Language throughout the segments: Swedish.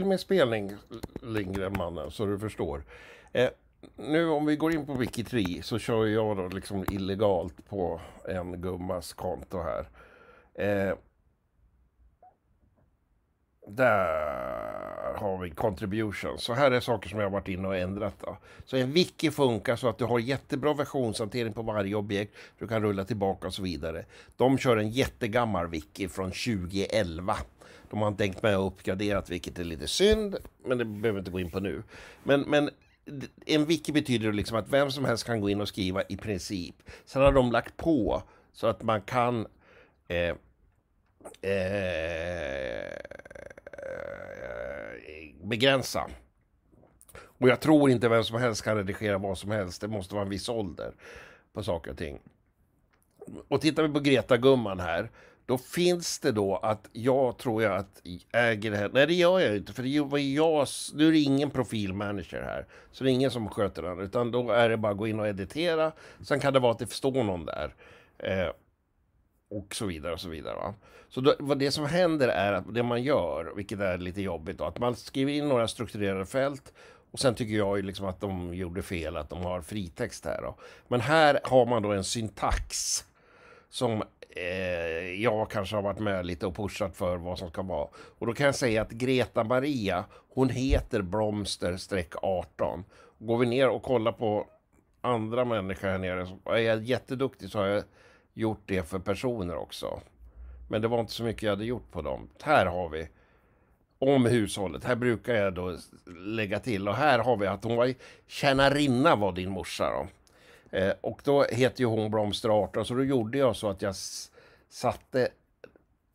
till med spelning Lindgren mannen så du förstår. Eh, nu om vi går in på Wikitree så kör jag då liksom illegalt på en gummas konto här. Eh, där har vi contribution. Så här är saker som jag varit inne och ändrat. Då. Så en wiki funkar så att du har jättebra versionshantering på varje objekt. Du kan rulla tillbaka och så vidare. De kör en jättegammal wiki från 2011. De har tänkt med och uppgraderat, vilket är lite synd. Men det behöver vi inte gå in på nu. Men, men en wiki betyder liksom att vem som helst kan gå in och skriva i princip. Sen har de lagt på så att man kan eh, eh, begränsa. Och jag tror inte vem som helst kan redigera vad som helst. Det måste vara en viss ålder på saker och ting. Och tittar vi på Greta-gumman här då finns det då att jag tror jag att äger det här. Nej, det gör jag inte. För det var jag, nu är det ingen profilmanager här. Så det är ingen som sköter den. Utan då är det bara att gå in och editera. Sen kan det vara att det står någon där. Eh, och så vidare och så vidare. Va? Så då, vad det som händer är att det man gör, vilket är lite jobbigt, då, att man skriver in några strukturerade fält och sen tycker jag ju liksom att de gjorde fel, att de har fritext här. Då. Men här har man då en syntax som eh, jag kanske har varit med lite och pushat för vad som ska vara. Och då kan jag säga att Greta Maria, hon heter blomster 18 Går vi ner och kollar på andra människor här nere, så är jag jätteduktig så har jag gjort det för personer också. Men det var inte så mycket jag hade gjort på dem. Här har vi om hushållet. Här brukar jag då lägga till och här har vi att hon var tjänarinna var din morsa då. Eh, och då heter ju hon Blomster 18 så då gjorde jag så att jag satte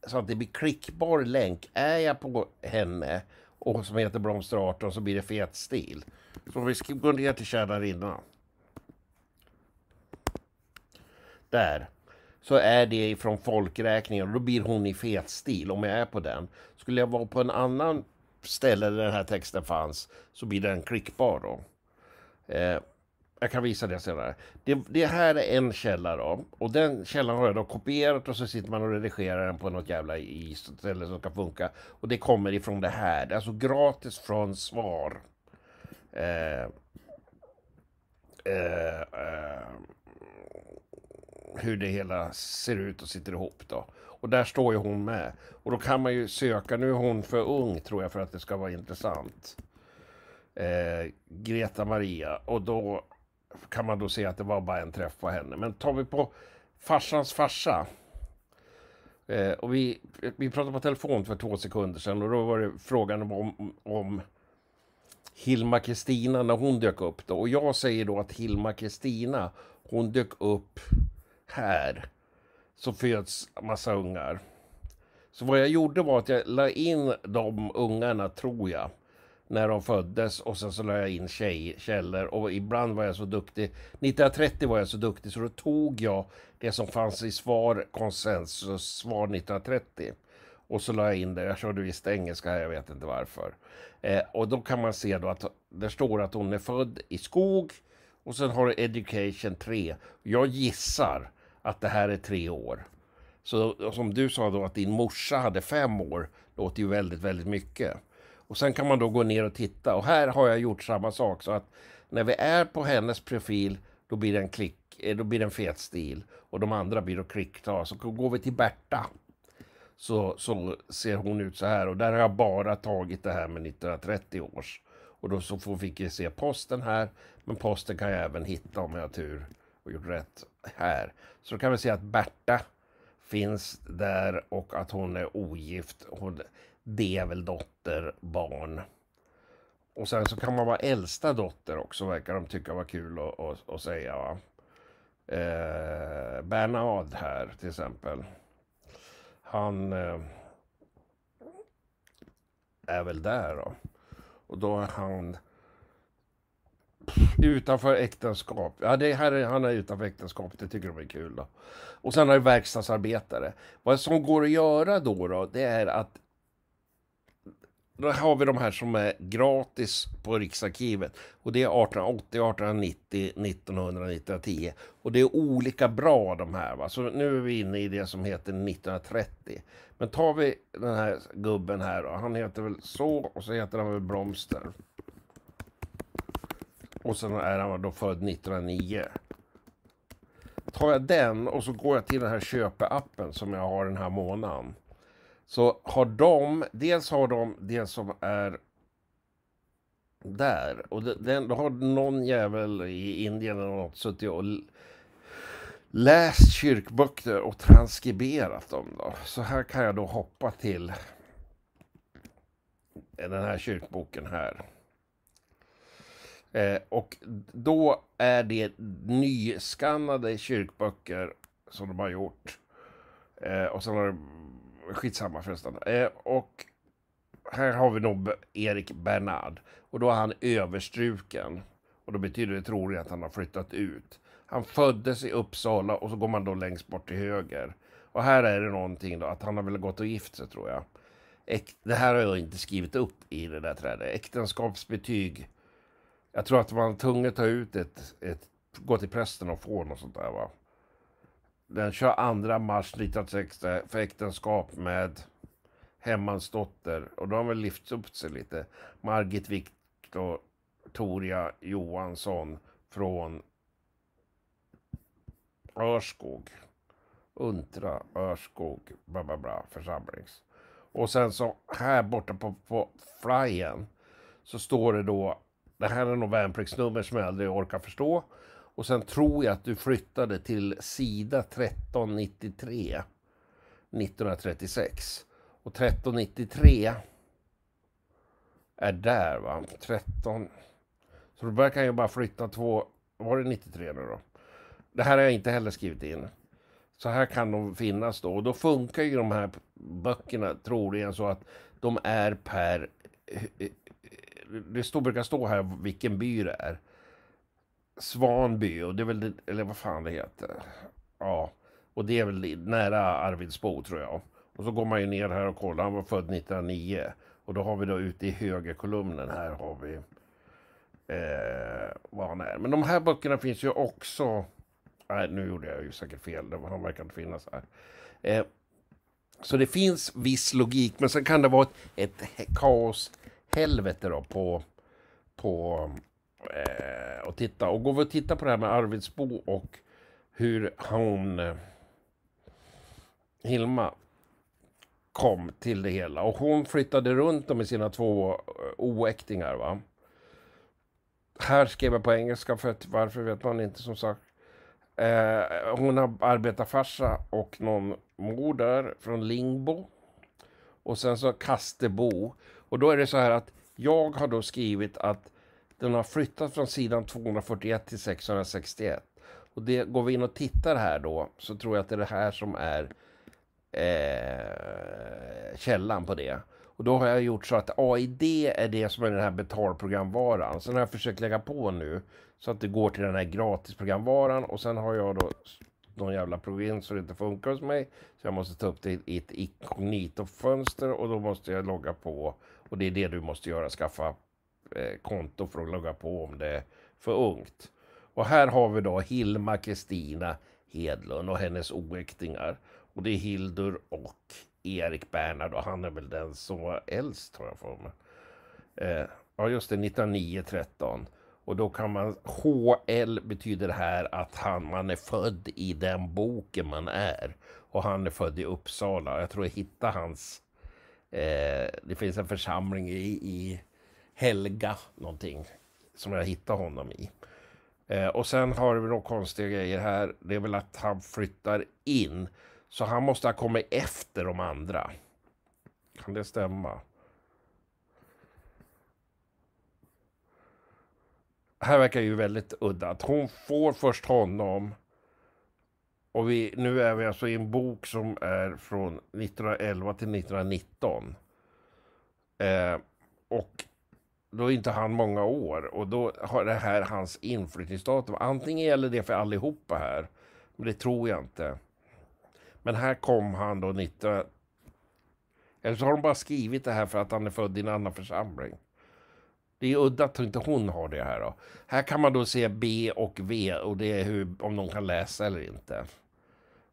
så att det blir klickbar länk. Är jag på henne och som heter Blomster 18 så blir det fet stil. Så vi ska gå ner till tjänarinnan. Där. Så är det från folkräkningen och då blir hon i fet stil om jag är på den. Skulle jag vara på en annan ställe där den här texten fanns så blir den klickbar då. Eh, jag kan visa det senare. Det, det, här är en källa då. Och den källan har jag då kopierat och så sitter man och redigerar den på något jävla ställe som ska funka. Och det kommer ifrån det här. Det är alltså gratis från svar. Eh, eh, eh, hur det hela ser ut och sitter ihop då. Och där står ju hon med. Och då kan man ju söka. Nu är hon för ung tror jag för att det ska vara intressant. Eh, Greta Maria. Och då kan man då se att det var bara en träff på henne. Men tar vi på farsans farsa. Eh, och vi, vi pratade på telefon för två sekunder sedan och då var det frågan om, om, om Hilma Kristina när hon dök upp. Då. Och jag säger då att Hilma Kristina, hon dök upp här. Så föds massa ungar. Så vad jag gjorde var att jag la in de ungarna, tror jag, när de föddes och sen så la jag in tjejkällor och ibland var jag så duktig. 1930 var jag så duktig så då tog jag det som fanns i svar, konsensus, svar 1930. Och så la jag in det, jag körde visst engelska här, jag vet inte varför. Eh, och då kan man se då att det står att hon är född i skog och sen har du education 3. Jag gissar att det här är tre år. Så som du sa då att din morsa hade fem år, låter ju väldigt, väldigt mycket. Och sen kan man då gå ner och titta och här har jag gjort samma sak så att när vi är på hennes profil då blir det en klick, eh, då blir det en fet stil och de andra blir då klickta. Så går vi till Berta så, så ser hon ut så här och där har jag bara tagit det här med 1930 års. Och då så fick jag se posten här, men posten kan jag även hitta om jag har tur och gjort rätt här. Så då kan vi se att Berta finns där och att hon är ogift. Hon, det är väl dotter, barn. Och sen så kan man vara äldsta dotter också, verkar de tycka var kul att, att, att säga. Va? Eh, Bernard här till exempel. Han eh, är väl där då. Och då är han utanför äktenskap. Ja, det här är, han är utanför äktenskap, det tycker de är kul. Då. Och sen har vi verkstadsarbetare. Vad som går att göra då, då det är att då har vi de här som är gratis på Riksarkivet. Och det är 1880, 1890, 1900, 1910. Och det är olika bra de här. Va? Så nu är vi inne i det som heter 1930. Men tar vi den här gubben här då. Han heter väl så och så heter han väl Blomster. Och sen är han då född 1909. Tar jag den och så går jag till den här köpeappen som jag har den här månaden. Så har de, dels har de det som är där. Och den, då har någon jävel i Indien eller något suttit och läst kyrkböcker och transkriberat dem. Då. Så här kan jag då hoppa till den här kyrkboken här. Eh, och då är det nyskannade kyrkböcker som de har gjort. Eh, och sen har det skitsamma förresten. Eh, och här har vi nog Erik Bernard. Och då är han överstruken. Och då betyder det troligen att han har flyttat ut. Han föddes i Uppsala och så går man då längst bort till höger. Och här är det någonting då, att han har väl gått och gift sig tror jag. Det här har jag inte skrivit upp i det där trädet. Äktenskapsbetyg. Jag tror att man tvunget ta ut ett, ett, gå till prästen och få något sånt där va den 22 mars 1960 för äktenskap med Hemmans dotter. Och då har väl lyfts upp sig lite. Margit Victoria Johansson från Örskog. Untra Örskog bla bla bla församlings. Och sen så här borta på, på flyen så står det då det här är nog värnpliktsnummer som jag aldrig orkar förstå. Och sen tror jag att du flyttade till sida 1393 1936. Och 1393 är där va? 13. Så då kan jag bara flytta två. Var det 93 nu då? Det här har jag inte heller skrivit in. Så här kan de finnas då. Och då funkar ju de här böckerna troligen så att de är per... Eh, eh, eh, det står, brukar stå här vilken by det är. Svanby, och det är väl, eller vad fan det heter. Ja, och det är väl nära Arvidsbo tror jag. Och så går man ju ner här och kollar, han var född 1909. Och då har vi då ute i högerkolumnen, här har vi eh, vad han är. Men de här böckerna finns ju också, nej nu gjorde jag ju säkert fel, han verkar inte finnas här. Eh, så det finns viss logik, men sen kan det vara ett, ett kaos helvete då på, på eh, och titta. Och går vi och tittar på det här med Arvidsbo och hur hon, eh, Hilma, kom till det hela. Och hon flyttade runt dem med sina två eh, oäktingar. Va? Här skrev jag på engelska, för att, varför vet man inte som sagt. Eh, hon har arbetarfarsa och någon mor där från Lingbo. Och sen så Kastebo. Och då är det så här att jag har då skrivit att den har flyttat från sidan 241 till 661. Och det, går vi in och tittar här då så tror jag att det är det här som är eh, källan på det. Och då har jag gjort så att AID är det som är den här betalprogramvaran. Sen har jag försökt lägga på nu så att det går till den här gratisprogramvaran och sen har jag då någon jävla provins så det inte funkar hos mig. Så jag måste ta upp det i ett inkognito-fönster och då måste jag logga på. Och det är det du måste göra, skaffa Eh, konto för att logga på om det är för ungt. Och här har vi då Hilma Kristina Hedlund och hennes oäktingar. Och det är Hildur och Erik Bernhard och han är väl den som var äldst tror jag för mig. Eh, ja just det, 1909-13. Och då kan man, HL betyder här att han, man är född i den boken man är. Och han är född i Uppsala. Jag tror jag hittade hans, eh, det finns en församling i, i Helga någonting som jag hittar honom i. Eh, och sen har vi några konstiga grejer här. Det är väl att han flyttar in. Så han måste ha kommit efter de andra. Kan det stämma? Här verkar ju väldigt udda. Att hon får först honom. Och vi, nu är vi alltså i en bok som är från 1911 till 1919. Eh, och då är inte han många år och då har det här hans inflyttningsdatum. Antingen gäller det för allihopa här, men det tror jag inte. Men här kom han då 19... Eller så har de bara skrivit det här för att han är född i en annan församling. Det är udda att inte hon har det här då. Här kan man då se B och V och det är hur, om de kan läsa eller inte.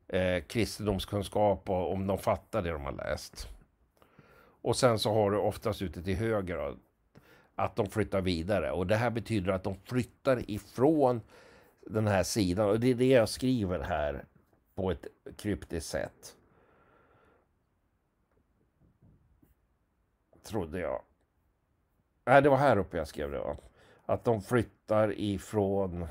Eh, kristendomskunskap och om de fattar det de har läst. Och sen så har du oftast ute till höger att de flyttar vidare. Och det här betyder att de flyttar ifrån den här sidan. Och det är det jag skriver här på ett kryptiskt sätt. Trodde jag. Nej, det var här uppe jag skrev det va? Att de flyttar ifrån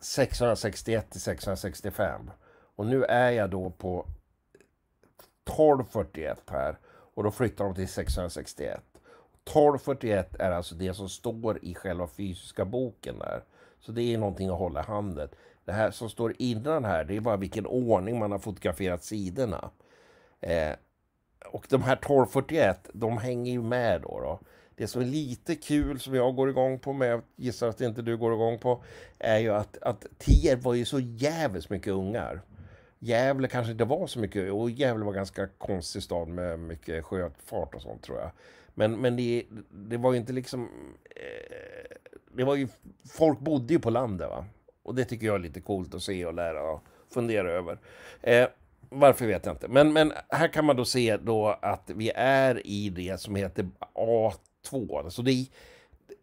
661 till 665. Och nu är jag då på 1241 här och då flyttar de till 661. 1241 är alltså det som står i själva fysiska boken där. Så det är någonting att hålla i handen. Det här som står innan här, det är bara vilken ordning man har fotograferat sidorna. Eh, och de här 1241, de hänger ju med då, då. Det som är lite kul som jag går igång på, men jag gissar att inte du går igång på, är ju att, att Tier var ju så jävligt mycket ungar. Gävle kanske inte var så mycket och Gävle var ganska konstig stad med mycket sjöfart och sånt tror jag. Men, men det, det var ju inte liksom... Eh, det var ju, folk bodde ju på landet va. Och det tycker jag är lite coolt att se och lära och fundera över. Eh, varför vet jag inte. Men, men här kan man då se då att vi är i det som heter A2. Alltså det,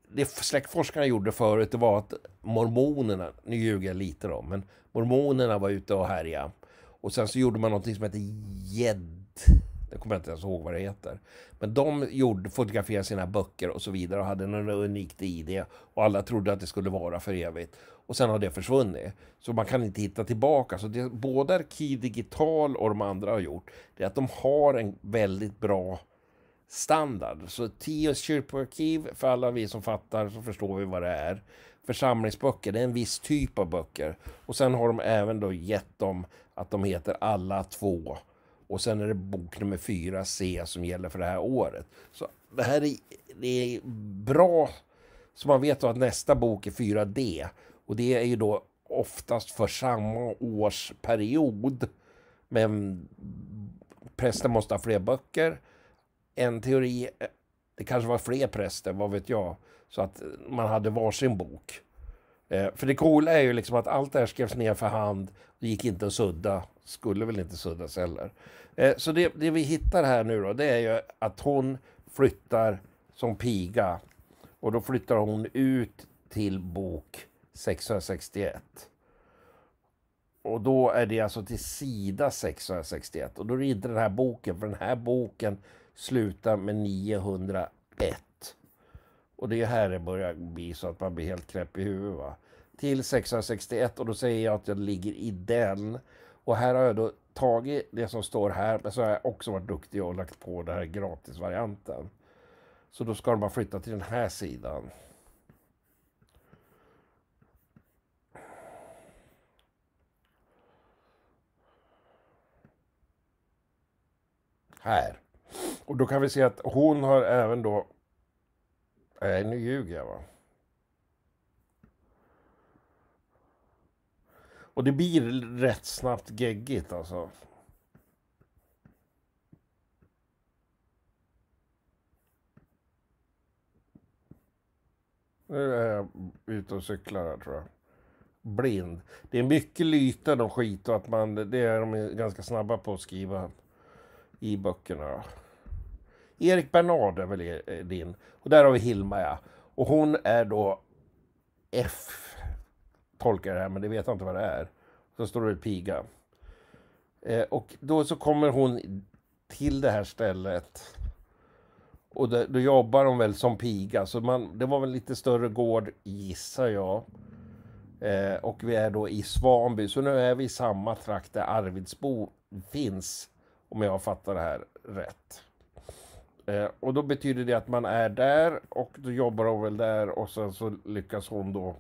det släktforskarna gjorde förut det var att mormonerna, nu ljuger jag lite då, men mormonerna var ute och härjade. Och sen så gjorde man någonting som hette gädd. Jag kommer inte ens ihåg vad det heter. Men de gjorde, fotograferade sina böcker och så vidare och hade något unikt ID. Och alla trodde att det skulle vara för evigt. Och sen har det försvunnit. Så man kan inte hitta tillbaka. Så det både Arkiv Digital och de andra har gjort, det är att de har en väldigt bra standard. Så Tios kyrkoarkiv, för alla vi som fattar så förstår vi vad det är. Församlingsböcker, det är en viss typ av böcker. Och sen har de även då gett dem att de heter alla två. Och sen är det bok nummer 4C som gäller för det här året. Så det här är, det är bra, så man vet då att nästa bok är 4D. Och det är ju då oftast för samma årsperiod. Men prästen måste ha fler böcker. En teori, det kanske var fler präster, vad vet jag. Så att man hade varsin bok. Eh, för det coola är ju liksom att allt det här skrevs ner för hand. Det gick inte att sudda. Skulle väl inte suddas heller. Eh, så det, det, vi hittar här nu då, det är ju att hon flyttar som piga. Och då flyttar hon ut till bok 661. Och då är det alltså till sida 661. Och då är det inte den här boken, för den här boken slutar med 901. Och det här det börjar bli så att man blir helt knäpp i huvudet. Va? Till 661 och då säger jag att jag ligger i den. Och här har jag då tagit det som står här, men så har jag också varit duktig och lagt på den här gratisvarianten. Så då ska de bara flytta till den här sidan. Här. Och då kan vi se att hon har även då Nej, nu ljuger jag va. Och det blir rätt snabbt geggigt alltså. Nu är jag ute och cyklar här tror jag. Blind. Det är mycket lyten och skit och att man, det är de ganska snabba på att skriva i böckerna. Erik Bernard är väl eh, din. Och där har vi Hilma ja. Och hon är då F, tolkar det här, men det vet jag inte vad det är. Så står det piga. Eh, och då så kommer hon till det här stället. Och det, då jobbar hon väl som piga, så man, det var väl lite större gård gissar jag. Eh, och vi är då i Svanby, så nu är vi i samma trakt där Arvidsbo finns. Om jag fattar det här rätt. Eh, och då betyder det att man är där och då jobbar hon väl där och sen så lyckas hon då.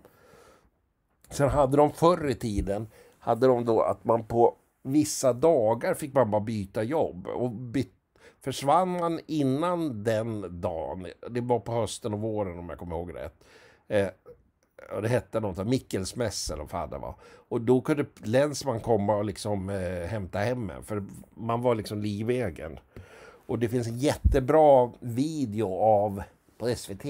Sen hade de förr i tiden, hade de då att man på vissa dagar fick man bara byta jobb. Och byt, försvann man innan den dagen, det var på hösten och våren om jag kommer ihåg rätt. Eh, och det hette något, Mikkelsmäss eller vad det var. Och då kunde länsman komma och liksom eh, hämta hem en, för man var liksom livegen. Och det finns en jättebra video av på SVT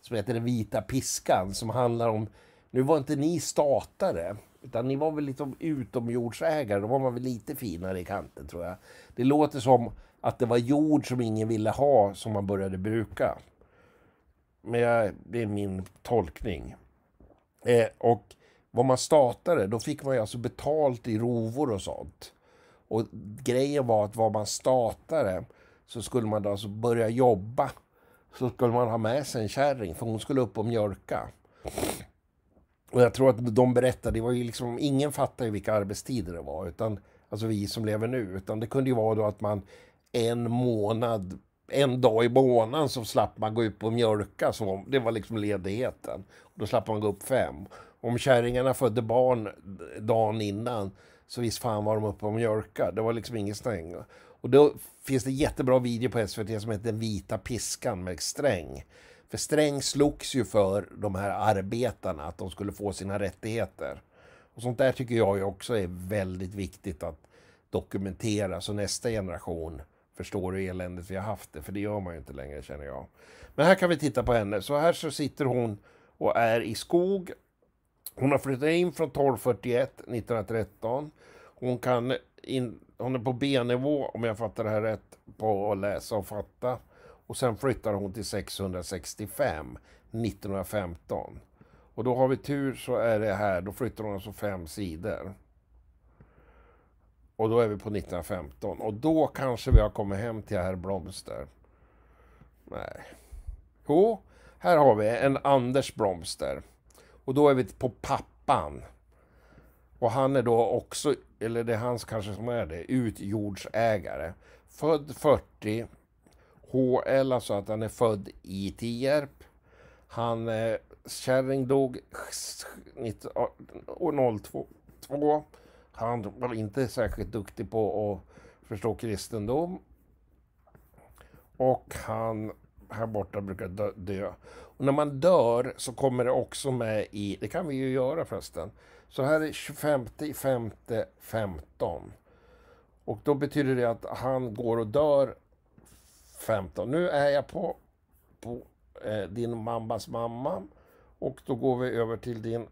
som heter Den vita piskan som handlar om, nu var inte ni statare, utan ni var väl lite utomjordsägare, då var man väl lite finare i kanten tror jag. Det låter som att det var jord som ingen ville ha som man började bruka. Men jag, det är min tolkning. Eh, och var man statare, då fick man ju alltså betalt i rovor och sånt. Och grejen var att var man statare, så skulle man alltså börja jobba. Så skulle man ha med sig en kärring, för hon skulle upp och mjölka. Och jag tror att de berättade, det var ju liksom, ingen fattade ju vilka arbetstider det var, utan, alltså vi som lever nu, utan det kunde ju vara då att man en månad, en dag i månaden så slapp man gå upp och mjölka, så det var liksom ledigheten. Då slapp man gå upp fem. Om kärringarna födde barn dagen innan, så visst fan var de uppe och mjölka. Det var liksom inget stäng. Och då finns det jättebra video på SVT som heter Den vita piskan med Sträng. För Sträng slogs ju för de här arbetarna, att de skulle få sina rättigheter. Och sånt där tycker jag också är väldigt viktigt att dokumentera så nästa generation förstår hur eländigt vi har haft det, för det gör man ju inte längre känner jag. Men här kan vi titta på henne. Så här så sitter hon och är i skog. Hon har flyttat in från 1241 1913. Hon kan in, hon är på B-nivå, om jag fattar det här rätt, på att läsa och fatta. Och sen flyttar hon till 665, 1915. Och då har vi tur så är det här, då flyttar hon alltså fem sidor. Och då är vi på 1915. Och då kanske vi har kommit hem till herr Blomster. Nej. Jo, här har vi en Anders Blomster. Och då är vi på pappan. Och han är då också eller det är hans kanske som är det, utjordsägare. Född 40, HL, alltså att han är född i Tierp. Han, eh, Kärring dog 02. Han var inte särskilt duktig på att förstå kristendom. Och han här borta brukar dö. dö. Och när man dör så kommer det också med i, det kan vi ju göra förresten, så här är 25 femte 15. Och då betyder det att han går och dör 15. Nu är jag på, på eh, din mammas mamma. Och då går vi över till din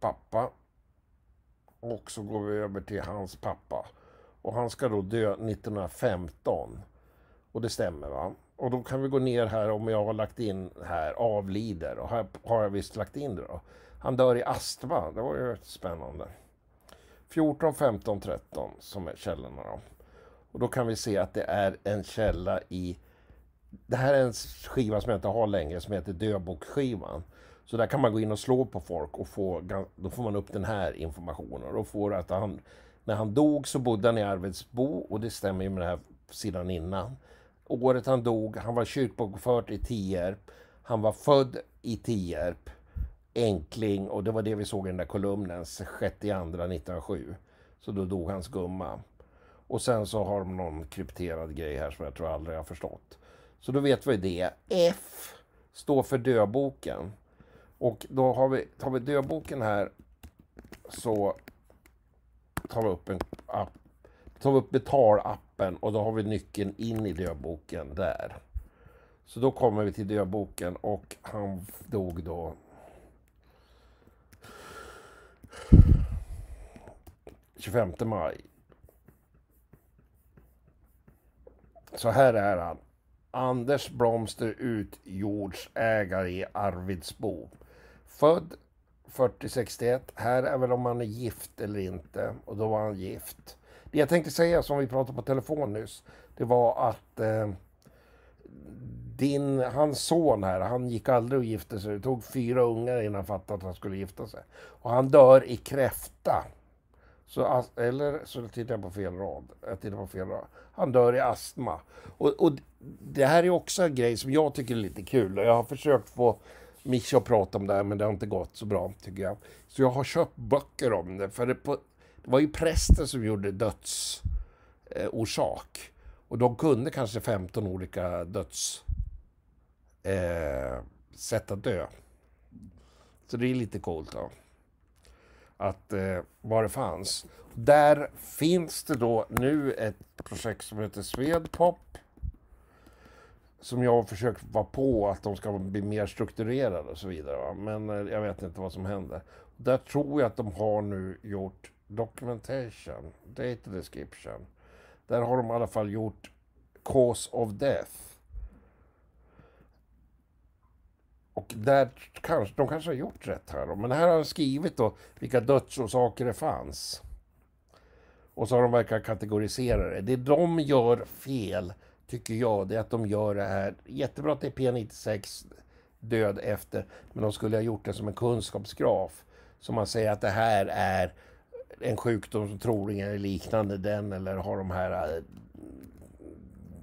pappa. Och så går vi över till hans pappa. Och han ska då dö 1915. Och det stämmer va? Och då kan vi gå ner här om jag har lagt in här avlider. Och här har jag visst lagt in det då. Han dör i astma, det var ju spännande. 14, 15, 13 som är källorna då. Och då kan vi se att det är en källa i... Det här är en skiva som jag inte har längre som heter Döbokskivan. Så där kan man gå in och slå på folk och få, då får man upp den här informationen. Och då får att han, när han dog så bodde han i Arvidsbo och det stämmer ju med den här sidan innan. Året han dog, han var kyrkbokförd i Tierp. Han var född i Tierp enkling och det var det vi såg i den där kolumnen 6 andra 1907. Så då dog hans gumma. Och sen så har de någon krypterad grej här som jag tror aldrig har förstått. Så då vet vi det. F står för döboken. Och då har vi, tar vi döboken här så tar vi upp en app, tar vi upp betalappen och då har vi nyckeln in i döboken där. Så då kommer vi till döboken och han dog då 25 maj. Så här är han. Anders Blomster ut jordsägare i Arvidsbo. Född 4061. Här är väl om han är gift eller inte. Och då var han gift. Det jag tänkte säga som vi pratade på telefon nyss. Det var att eh, din, hans son här, han gick aldrig och gifte sig. Det tog fyra ungar innan han fattade att han skulle gifta sig. Och han dör i kräfta. Så, eller så tittar jag på fel rad. Jag tittar på fel rad. Han dör i astma. Och, och det här är också en grej som jag tycker är lite kul. Jag har försökt få Mischa att prata om det här, men det har inte gått så bra, tycker jag. Så jag har köpt böcker om det. För det, på, det var ju prästen som gjorde dödsorsak. Eh, och de kunde kanske 15 olika döds eh, sätt att dö. Så det är lite coolt då. Att eh, vad det fanns. Där finns det då nu ett projekt som heter Swedpop. Som jag har försökt vara på att de ska bli mer strukturerade och så vidare. Va? Men eh, jag vet inte vad som händer. Där tror jag att de har nu gjort documentation, data description. Där har de i alla fall gjort Cause of Death. Och där kanske, de kanske har gjort rätt här. Men här har de skrivit då vilka dödsorsaker det fanns. Och så har de verkat kategorisera det. Det de gör fel, tycker jag, det är att de gör det här. Jättebra att det är P96 död efter, men de skulle ha gjort det som en kunskapsgraf. Så man säger att det här är en sjukdom som troligen är liknande den eller har de här äh,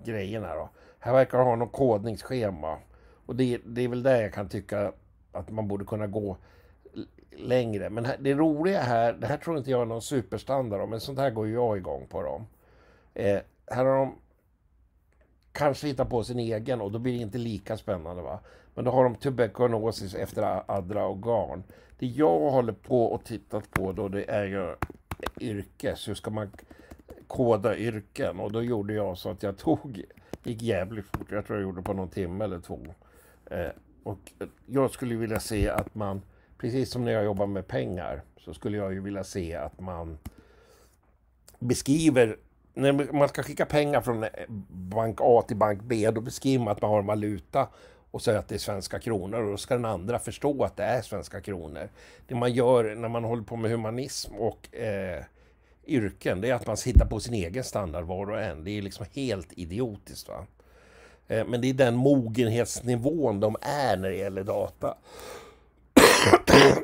grejerna då. Här verkar ha något kodningsschema. Och det, det är väl där jag kan tycka att man borde kunna gå längre. Men det roliga här, det här tror inte jag är någon superstandard om, men sånt här går ju jag igång på dem. Eh, här har de kanske hittat på sin egen och då blir det inte lika spännande. va? Men då har de tuberkulosis efter andra organ. Det jag håller på och tittat på då det är ju yrkes, hur ska man koda yrken? Och då gjorde jag så att jag tog, gick jävligt fort, jag tror jag gjorde på någon timme eller två. Eh, och eh, jag skulle vilja se att man, precis som när jag jobbar med pengar, så skulle jag ju vilja se att man beskriver när man ska skicka pengar från eh, bank A till bank B, då beskriver man att man har en valuta och säger att det är svenska kronor och då ska den andra förstå att det är svenska kronor. Det man gör när man håller på med humanism och eh, yrken, det är att man hittar på sin egen standard var och en. Det är liksom helt idiotiskt. Va? Eh, men det är den mogenhetsnivån de är när det gäller data.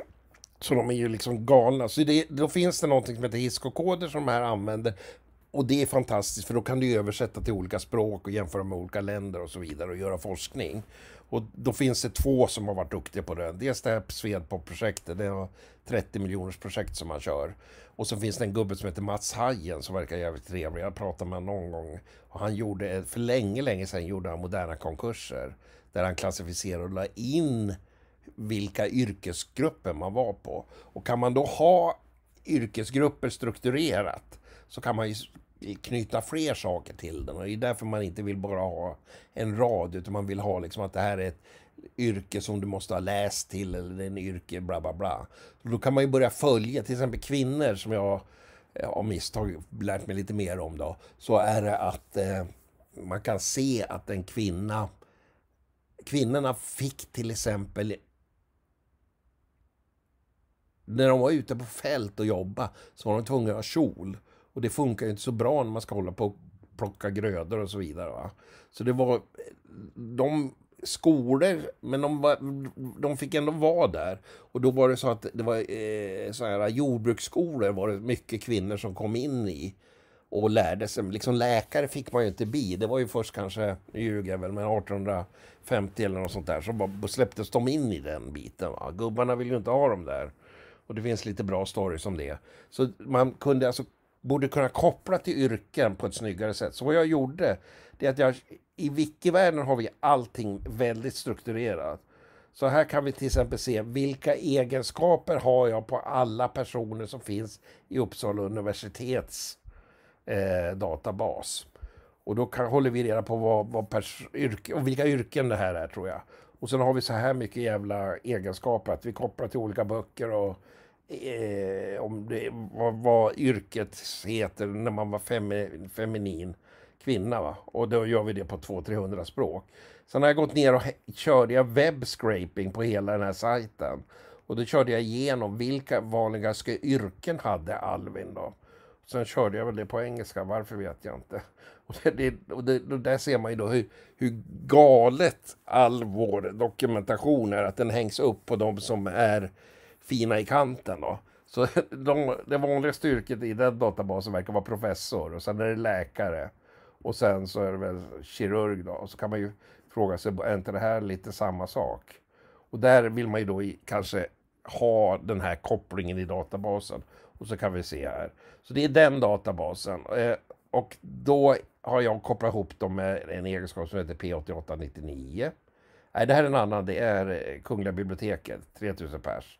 Så de är ju liksom galna. Så det, då finns det någonting som heter Hisko-koder som de här använder. Och det är fantastiskt för då kan du översätta till olika språk och jämföra med olika länder och så vidare och göra forskning. Och då finns det två som har varit duktiga på det. Dels det här Swedpop-projektet, det är 30 miljoners projekt som man kör. Och så finns det en gubbe som heter Mats Hajen som verkar jävligt trevlig. Jag pratade med honom någon gång. Och han gjorde, för länge, länge sedan gjorde han moderna konkurser. Där han klassificerade och la in vilka yrkesgrupper man var på. Och kan man då ha yrkesgrupper strukturerat så kan man ju knyta fler saker till den. Och det är därför man inte vill bara ha en rad, utan man vill ha liksom att det här är ett yrke som du måste ha läst till eller det är en yrke bla bla bla. Då kan man ju börja följa, till exempel kvinnor som jag av misstag lärt mig lite mer om då, så är det att eh, man kan se att en kvinna, kvinnorna fick till exempel när de var ute på fält och jobba så var de tvungna att ha kjol. Och det funkar ju inte så bra när man ska hålla på och plocka grödor och så vidare. Va? Så det var... De skolor, men de, var, de fick ändå vara där. Och då var det så att det var eh, så här, jordbruksskolor var det mycket kvinnor som kom in i och lärde sig. Liksom läkare fick man ju inte bli. Det var ju först kanske, nu ljuger jag väl, men 1850 eller något sånt där så bara släpptes de in i den biten. Va? Gubbarna vill ju inte ha dem där. Och det finns lite bra stories om det. Så man kunde alltså borde kunna koppla till yrken på ett snyggare sätt. Så vad jag gjorde, det är att jag, i wikivärlden har vi allting väldigt strukturerat. Så här kan vi till exempel se vilka egenskaper har jag på alla personer som finns i Uppsala universitets eh, databas. Och då kan, håller vi reda på vad, vad yrke, och vilka yrken det här är tror jag. Och sen har vi så här mycket jävla egenskaper att vi kopplar till olika böcker och eh, om det, vad, vad, yrket heter när man var femi, feminin kvinna. Va? Och då gör vi det på 200-300 språk. Sen har jag gått ner och körde jag webbscraping på hela den här sajten. Och då körde jag igenom vilka vanliga yrken hade Alvin då. Sen körde jag väl det på engelska, varför vet jag inte. Och, det, och, det, och där ser man ju då hur, hur galet all vår dokumentation är, att den hängs upp på de som är fina i kanten då. Så de, det vanliga styrket i den databasen verkar vara professor och sen är det läkare. Och sen så är det väl kirurg då. Och så kan man ju fråga sig, är inte det här lite samma sak? Och där vill man ju då i, kanske ha den här kopplingen i databasen. Och så kan vi se här. Så det är den databasen. Eh, och då har jag kopplat ihop dem med en egenskap som heter P8899. Nej, det här är en annan. Det är eh, Kungliga biblioteket, 3000 pers.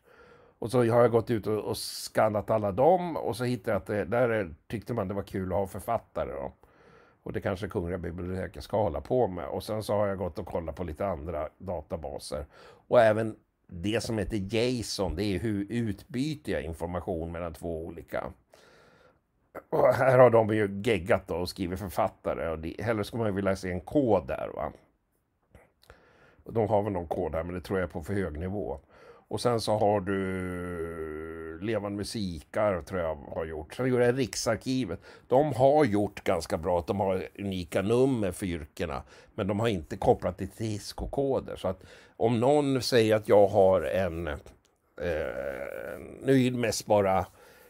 Och så har jag gått ut och, och skannat alla dem och så hittade jag att det, där tyckte man det var kul att ha författare. Då. Och det kanske Kungliga biblioteket ska hålla på med. Och sen så har jag gått och kollat på lite andra databaser. Och även det som heter JSON, det är hur utbyter jag information mellan två olika. Och här har de ju geggat då och skrivit författare. Och det, hellre skulle man ju vilja se en kod där. va. De har väl någon kod här, men det tror jag är på för hög nivå. Och sen så har du Levande musikar tror jag har gjort. Sen gjorde jag Riksarkivet. De har gjort ganska bra att de har unika nummer för yrkena. Men de har inte kopplat det till diskokoder. Så att om någon säger att jag har en... Eh, nu är det mest bara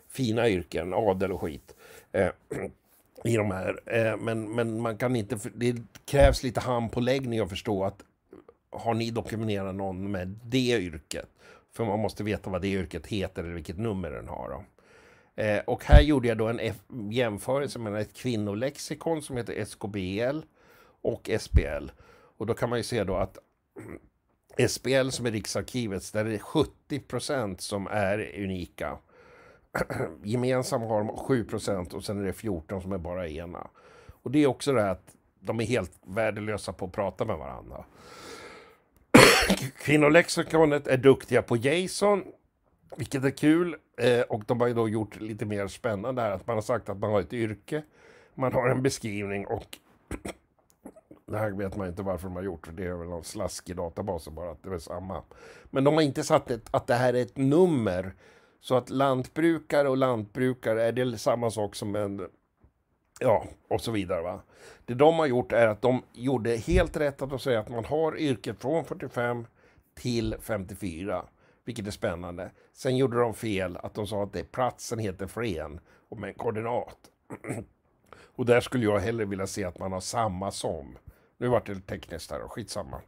fina yrken, adel och skit. Eh, i de här, eh, men, men man kan inte, det krävs lite handpåläggning att förstå att har ni dokumenterat någon med det yrket? För man måste veta vad det yrket heter eller vilket nummer den har. Då. Eh, och här gjorde jag då en F jämförelse mellan ett kvinnolexikon som heter SKBL och SBL. Och då kan man ju se då att SBL som är Riksarkivets, där är det 70 procent som är unika. Gemensamt har de 7 procent och sen är det 14 som är bara ena. Och det är också det här att de är helt värdelösa på att prata med varandra. Kvinnolexikonet är duktiga på Jason, vilket är kul. Eh, och de har ju då gjort lite mer spännande här, att man har sagt att man har ett yrke, man har en beskrivning och det här vet man inte varför de har gjort, det är väl någon slaskig databas bara att det är samma. Men de har inte satt ett, att det här är ett nummer, så att lantbrukare och lantbrukare är det samma sak som en Ja, och så vidare. Va? Det de har gjort är att de gjorde helt rätt att säga att man har yrket från 45 till 54, vilket är spännande. Sen gjorde de fel att de sa att det, platsen heter fren och med en koordinat. och där skulle jag hellre vilja se att man har samma som. Nu vart det tekniskt här och skitsamma.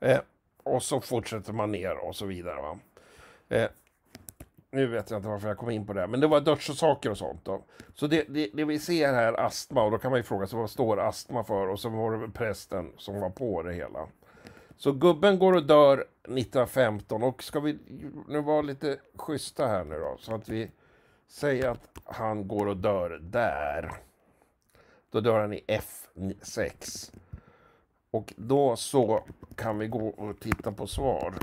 Eh, och så fortsätter man ner och så vidare. Va? Eh, nu vet jag inte varför jag kom in på det, men det var dödsorsaker och sånt. Då. Så det, det, det, vi ser här astma och då kan man ju fråga sig vad står astma för? Och så var det prästen som var på det hela. Så gubben går och dör 1915 och ska vi nu vara lite schyssta här nu då så att vi säger att han går och dör där. Då dör han i F6. Och då så kan vi gå och titta på svar.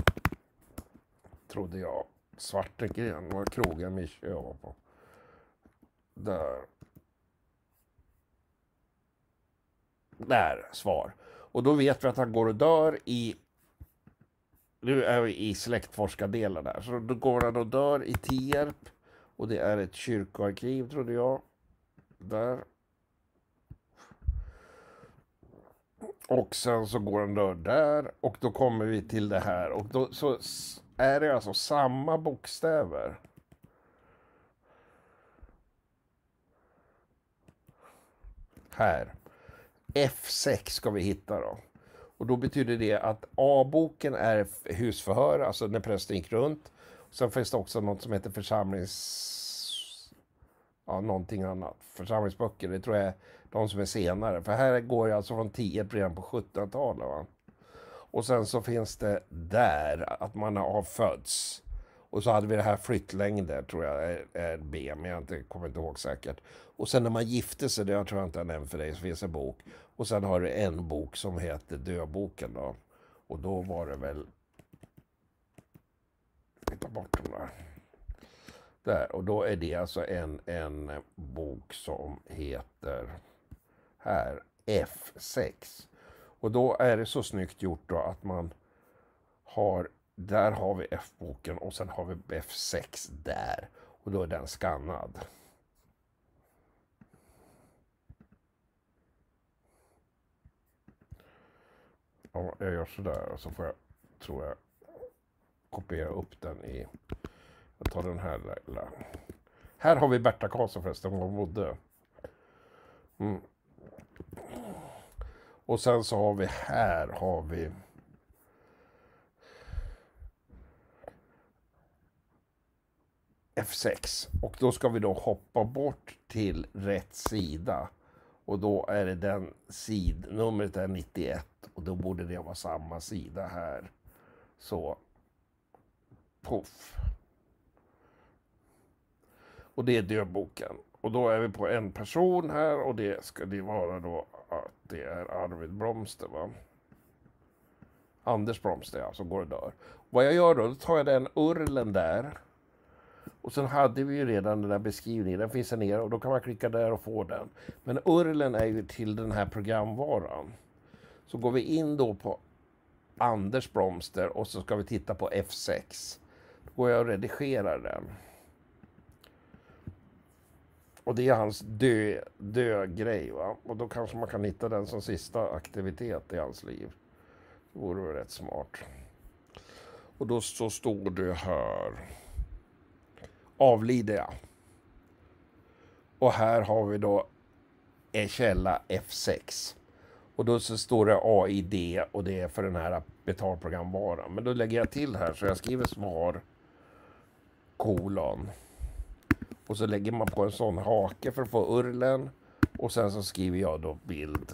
Trodde jag. Svartegren var krogen Mischa jag var på. Där. Där, svar. Och då vet vi att han går och dör i... Nu är vi i släktforskardelen där. Så då går han och dör i Tierp. Och det är ett kyrkoarkiv, trodde jag. Där. Och sen så går han och dör där och då kommer vi till det här. Och då, så är det alltså samma bokstäver. Här. F6 ska vi hitta då. Och då betyder det att A-boken är husförhör, alltså när prästen gick runt. Sen finns det också något som heter församlings... Ja, någonting annat. Församlingsböcker, det tror jag är de som är senare. För här går jag alltså från Tierp redan på 1700-talet. Och sen så finns det där, att man har fötts. Och så hade vi det här flyttlängder, tror jag, är eh, eh, B, men jag inte, kommer inte ihåg säkert. Och sen när man gifte sig, det jag tror jag inte jag nämnt för dig, så finns en bok. Och sen har du en bok som heter Döboken då. Och då var det väl... tar bort den där. Där, och då är det alltså en, en bok som heter här F6. Och då är det så snyggt gjort då att man har, där har vi F-boken och sen har vi F6 där. Och då är den skannad. Ja, jag gör sådär och så får jag, tror jag, kopiera upp den i... Jag tar den här lilla. Här har vi Berta Karlsson förresten, hon bodde. Mm. Och sen så har vi här har vi F6 och då ska vi då hoppa bort till rätt sida och då är det den sidnumret är 91 och då borde det vara samma sida här. Så poff. Och det är dödboken. Och då är vi på en person här och det ska det vara då att det är Arvid Blomster. Va? Anders Blomster, ja, som går och dör. Vad jag gör då, då tar jag den urlen där. Och sen hade vi ju redan den där beskrivningen, den finns här nere och då kan man klicka där och få den. Men urlen är ju till den här programvaran. Så går vi in då på Anders Blomster och så ska vi titta på F6. Då går jag och redigerar den. Och det är hans dö, grej va. Och då kanske man kan hitta den som sista aktivitet i hans liv. Det vore väl rätt smart. Och då så står det här. Avlider jag. Och här har vi då en källa F6. Och då så står det AID och det är för den här betalprogramvaran. Men då lägger jag till här så jag skriver svar kolon. Och så lägger man på en sån hake för att få urlen. Och sen så skriver jag då bild.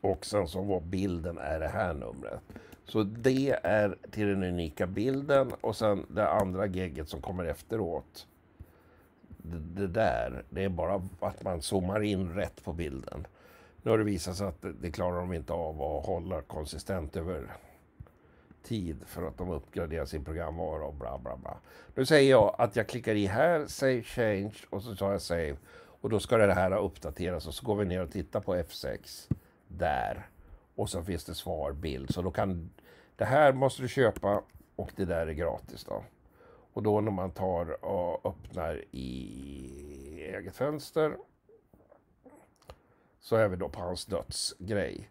Och sen så var bilden är det här numret. Så det är till den unika bilden och sen det andra gegget som kommer efteråt. Det, det där, det är bara att man zoomar in rätt på bilden. Nu har det visat sig att det klarar de inte av att hålla konsistent över tid för att de uppgraderar sin programvara och bla bla bla. Nu säger jag att jag klickar i här, save change och så tar jag save och då ska det här uppdateras och så går vi ner och tittar på F6 där och så finns det svar bild så då kan det här måste du köpa och det där är gratis då. Och då när man tar och öppnar i eget fönster så är vi då på hans dödsgrej.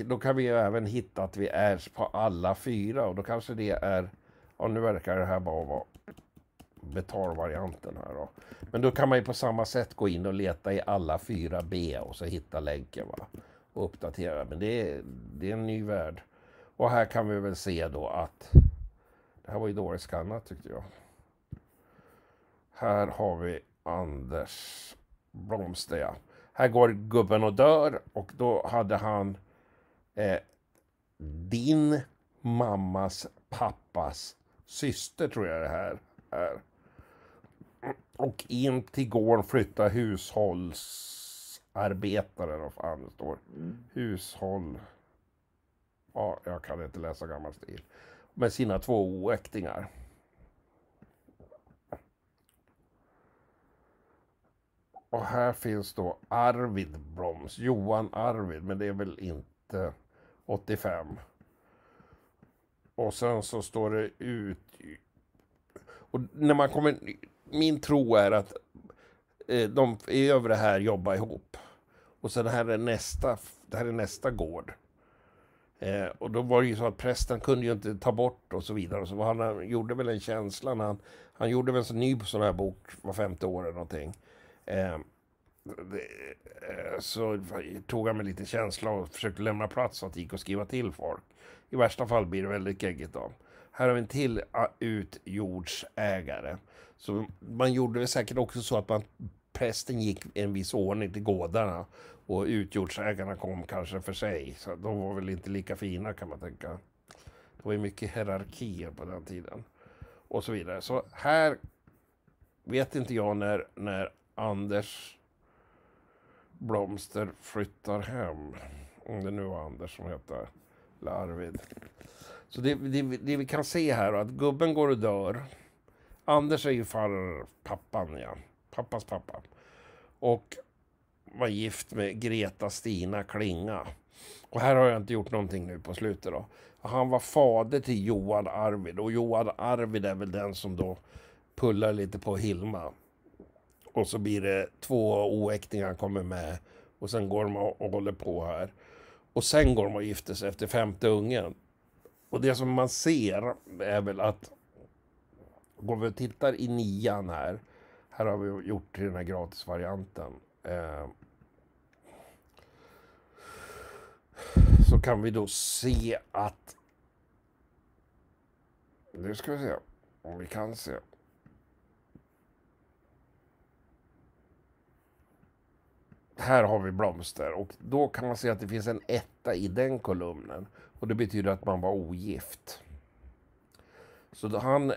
Och då kan vi ju även hitta att vi är på alla fyra och då kanske det är, ja nu verkar det här bara vara betalvarianten här då. Men då kan man ju på samma sätt gå in och leta i alla fyra B och så hitta länken va. Och uppdatera, men det är, det är en ny värld. Och här kan vi väl se då att det här var ju dåligt skannat tyckte jag. Här har vi Anders Blomster ja. Här går gubben och dör och då hade han eh, din mammas pappas syster, tror jag det här är. Och in till gården flyttar hushållsarbetare, vad fan det står. Mm. Hushåll... Ja, jag kan inte läsa gammal stil. Med sina två oäktingar. Och här finns då Arvid Broms, Johan Arvid, men det är väl inte 85. Och sen så står det ut... Och när man kommer... Min tro är att eh, de är över det här jobba ihop. Och sen här är nästa, det här är nästa gård. Eh, och då var det ju så att prästen kunde ju inte ta bort och så vidare. Och så han, han gjorde väl en känsla, när han, han gjorde väl en ny sån här bok var femte år eller någonting. Eh, Eh, så tog han med lite känsla och försökte lämna plats så att det gick att skriva till folk. I värsta fall blir det väldigt geggigt då. Här har vi en till ah, utjordsägare. Så man gjorde det säkert också så att man, prästen gick i en viss ordning till gårdarna och utjordsägarna kom kanske för sig. Så de var väl inte lika fina kan man tänka. Det var ju mycket hierarkier på den tiden. Och så vidare. Så här vet inte jag när, när Anders Blomster flyttar hem. Om det nu var Anders som hette eller Arvid. Så det, det, det, vi kan se här är att gubben går och dör. Anders är ju far, pappan, ja. Pappas pappa. Och var gift med Greta Stina Klinga. Och här har jag inte gjort någonting nu på slutet då. Han var fader till Johan Arvid och Johan Arvid är väl den som då pullar lite på Hilma och så blir det två oäktingar kommer med och sen går de och håller på här. Och sen går de och gifter sig efter femte ungen. Och det som man ser är väl att går vi och tittar i nian här. Här har vi gjort till den här gratisvarianten. Eh, så kan vi då se att... Nu ska vi se om vi kan se. här har vi blomster och då kan man se att det finns en etta i den kolumnen och det betyder att man var ogift. Så han,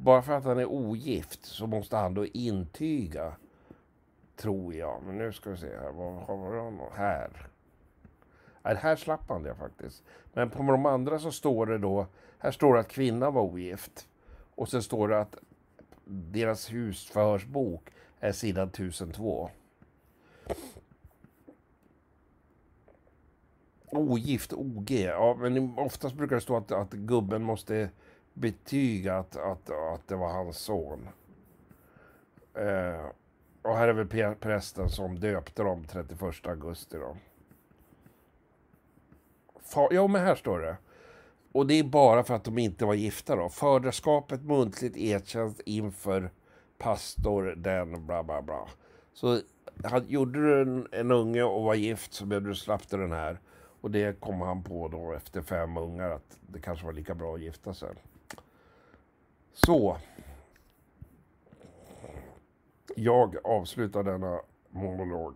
bara för att han är ogift så måste han då intyga, tror jag. Men nu ska vi se här, vad har vi honom? Här. Nej, här slapp han det faktiskt. Men på de andra så står det då, här står det att kvinnan var ogift. Och sen står det att deras husförhörsbok är sidan 1002. Ogift, OG. Ja, men oftast brukar det stå att, att gubben måste betyga att, att, att det var hans son. Eh, och här är väl prästen som döpte dem 31 augusti då. Fa jo, men här står det. Och det är bara för att de inte var gifta då. Faderskapet muntligt erkänt inför pastor den bla bla bla. Så han, gjorde du en, en unge och var gift så blev du slapp den här. Och det kom han på då efter fem ungar att det kanske var lika bra att gifta sig. Så. Jag avslutar denna monolog.